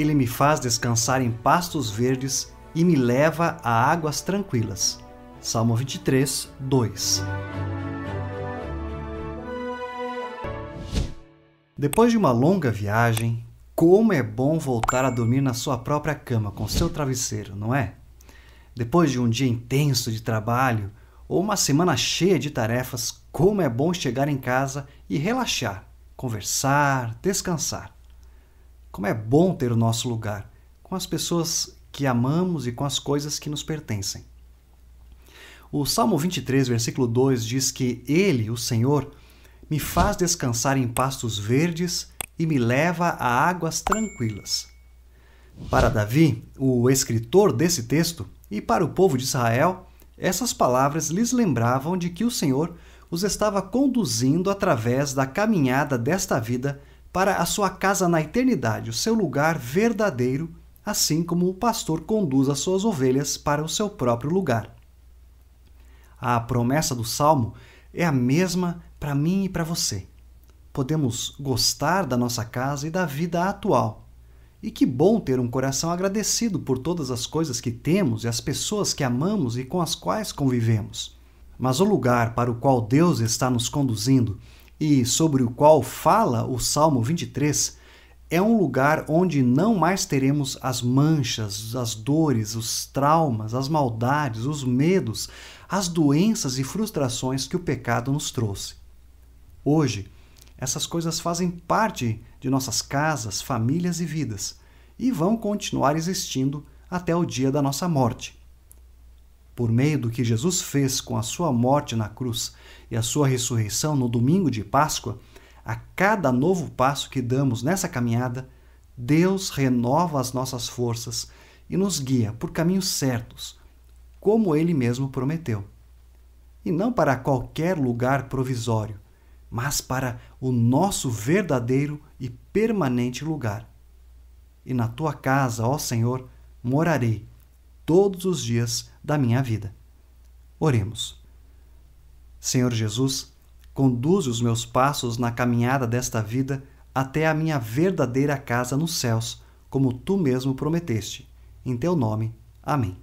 Ele me faz descansar em pastos verdes e me leva a águas tranquilas. Salmo 23, 2. Depois de uma longa viagem, como é bom voltar a dormir na sua própria cama com seu travesseiro, não é? Depois de um dia intenso de trabalho ou uma semana cheia de tarefas, como é bom chegar em casa e relaxar, conversar, descansar. Como é bom ter o nosso lugar com as pessoas que amamos e com as coisas que nos pertencem. O Salmo 23, versículo 2 diz que Ele, o Senhor, me faz descansar em pastos verdes e me leva a águas tranquilas. Para Davi, o escritor desse texto, e para o povo de Israel, essas palavras lhes lembravam de que o Senhor os estava conduzindo através da caminhada desta vida para a sua casa na eternidade, o seu lugar verdadeiro, assim como o pastor conduz as suas ovelhas para o seu próprio lugar. A promessa do salmo é a mesma para mim e para você. Podemos gostar da nossa casa e da vida atual. E que bom ter um coração agradecido por todas as coisas que temos e as pessoas que amamos e com as quais convivemos. Mas o lugar para o qual Deus está nos conduzindo e sobre o qual fala o Salmo 23, é um lugar onde não mais teremos as manchas, as dores, os traumas, as maldades, os medos, as doenças e frustrações que o pecado nos trouxe. Hoje, essas coisas fazem parte de nossas casas, famílias e vidas e vão continuar existindo até o dia da nossa morte por meio do que Jesus fez com a sua morte na cruz e a sua ressurreição no domingo de Páscoa, a cada novo passo que damos nessa caminhada, Deus renova as nossas forças e nos guia por caminhos certos, como Ele mesmo prometeu. E não para qualquer lugar provisório, mas para o nosso verdadeiro e permanente lugar. E na tua casa, ó Senhor, morarei todos os dias da minha vida. Oremos. Senhor Jesus, conduze os meus passos na caminhada desta vida até a minha verdadeira casa nos céus, como tu mesmo prometeste. Em teu nome. Amém.